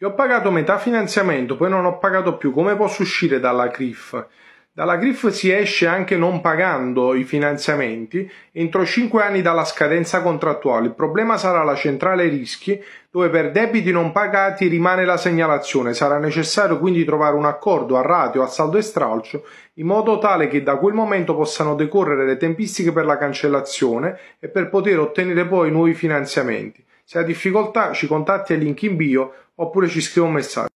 Gli ho pagato metà finanziamento, poi non ho pagato più. Come posso uscire dalla CRIF? Dalla CRIF si esce anche non pagando i finanziamenti entro 5 anni dalla scadenza contrattuale. Il problema sarà la centrale rischi, dove per debiti non pagati rimane la segnalazione. Sarà necessario quindi trovare un accordo a ratio, a saldo e stralcio, in modo tale che da quel momento possano decorrere le tempistiche per la cancellazione e per poter ottenere poi nuovi finanziamenti. Se hai difficoltà ci contatti al link in bio oppure ci scrivi un messaggio.